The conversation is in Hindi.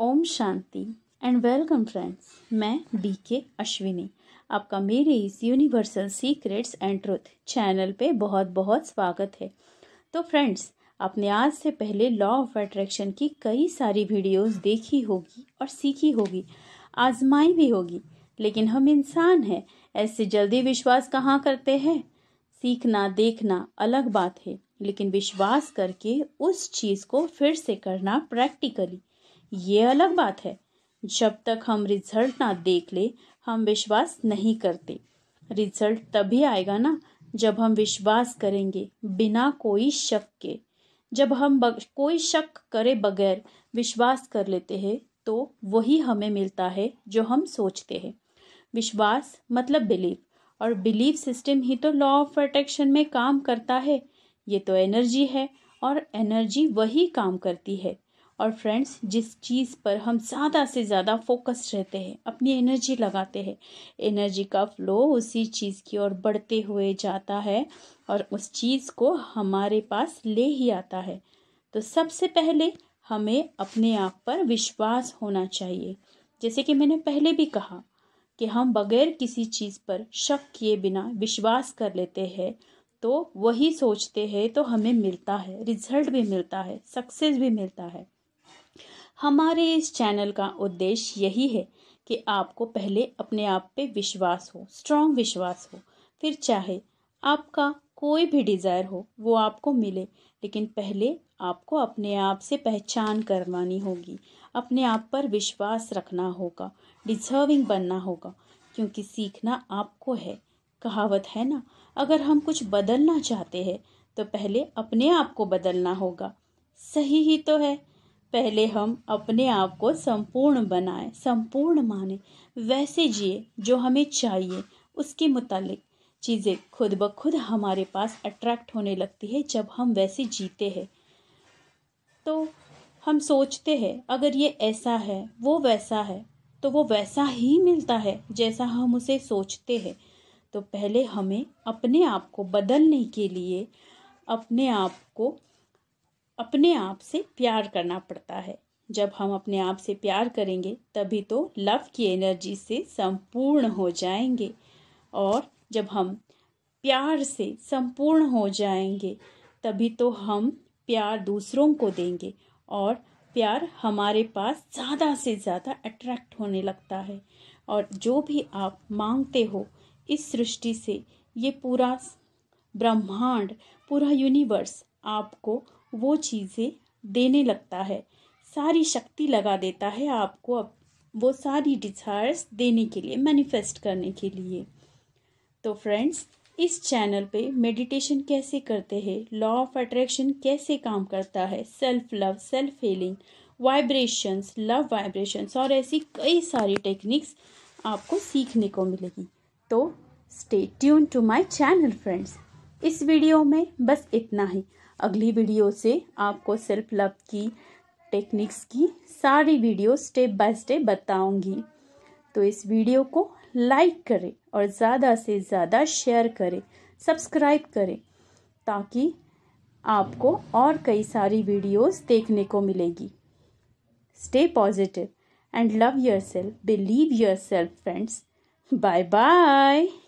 Om Shanti and welcome friends मैं डी के अश्विनी आपका मेरे इस universal secrets and truth channel पे बहुत बहुत स्वागत है तो फ्रेंड्स आपने आज से पहले लॉ ऑफ अट्रैक्शन की कई सारी वीडियोस देखी होगी और सीखी होगी आजमाई भी होगी लेकिन हम इंसान हैं ऐसे जल्दी विश्वास कहाँ करते हैं सीखना देखना अलग बात है लेकिन विश्वास करके उस चीज़ को फिर से करना प्रैक्टिकली ये अलग बात है जब तक हम रिजल्ट ना देख ले हम विश्वास नहीं करते रिजल्ट तभी आएगा ना जब हम विश्वास करेंगे बिना कोई शक के जब हम बग, कोई शक करे बगैर विश्वास कर लेते हैं तो वही हमें मिलता है जो हम सोचते हैं विश्वास मतलब बिलीव और बिलीव सिस्टम ही तो लॉ ऑफ अट्रैक्शन में काम करता है ये तो एनर्जी है और एनर्जी वही काम करती है और फ्रेंड्स जिस चीज़ पर हम ज़्यादा से ज़्यादा फोकस रहते हैं अपनी एनर्जी लगाते हैं एनर्जी का फ्लो उसी चीज़ की ओर बढ़ते हुए जाता है और उस चीज़ को हमारे पास ले ही आता है तो सबसे पहले हमें अपने आप पर विश्वास होना चाहिए जैसे कि मैंने पहले भी कहा कि हम बगैर किसी चीज़ पर शक किए बिना विश्वास कर लेते हैं तो वही सोचते हैं तो हमें मिलता है रिजल्ट भी मिलता है सक्सेस भी मिलता है हमारे इस चैनल का उद्देश्य यही है कि आपको पहले अपने आप पे विश्वास हो स्ट्रांग विश्वास हो फिर चाहे आपका कोई भी डिज़ायर हो वो आपको मिले लेकिन पहले आपको अपने आप से पहचान करवानी होगी अपने आप पर विश्वास रखना होगा डिजर्विंग बनना होगा क्योंकि सीखना आपको है कहावत है ना अगर हम कुछ बदलना चाहते हैं तो पहले अपने आप को बदलना होगा सही ही तो है पहले हम अपने आप को संपूर्ण बनाएं संपूर्ण माने वैसे जिए जो हमें चाहिए उसके मुतालिक चीज़ें खुद ब खुद हमारे पास अट्रैक्ट होने लगती है जब हम वैसे जीते हैं तो हम सोचते हैं अगर ये ऐसा है वो वैसा है तो वो वैसा ही मिलता है जैसा हम उसे सोचते हैं तो पहले हमें अपने आप को बदलने के लिए अपने आप को अपने आप से प्यार करना पड़ता है जब हम अपने आप से प्यार करेंगे तभी तो लव की एनर्जी से संपूर्ण हो जाएंगे और जब हम प्यार से संपूर्ण हो जाएंगे तभी तो हम प्यार दूसरों को देंगे और प्यार हमारे पास ज़्यादा से ज़्यादा अट्रैक्ट होने लगता है और जो भी आप मांगते हो इस सृष्टि से ये पूरा ब्रह्मांड पूरा यूनिवर्स आपको वो चीज़ें देने लगता है सारी शक्ति लगा देता है आपको वो सारी डिज़ायर्स देने के लिए मैनिफेस्ट करने के लिए तो फ्रेंड्स इस चैनल पे मेडिटेशन कैसे करते हैं लॉ ऑफ अट्रैक्शन कैसे काम करता है self love self healing vibrations love vibrations और ऐसी कई सारी टेक्निक्स आपको सीखने को मिलेगी तो stay tune to my channel friends इस वीडियो में बस इतना ही अगली वीडियो से आपको सेल्फ लव की टेक्निक्स की सारी वीडियो स्टेप बाय स्टेप बताऊंगी तो इस वीडियो को लाइक करें और ज़्यादा से ज़्यादा शेयर करें सब्सक्राइब करें ताकि आपको और कई सारी वीडियोस देखने को मिलेगी stay positive and love yourself believe yourself friends bye bye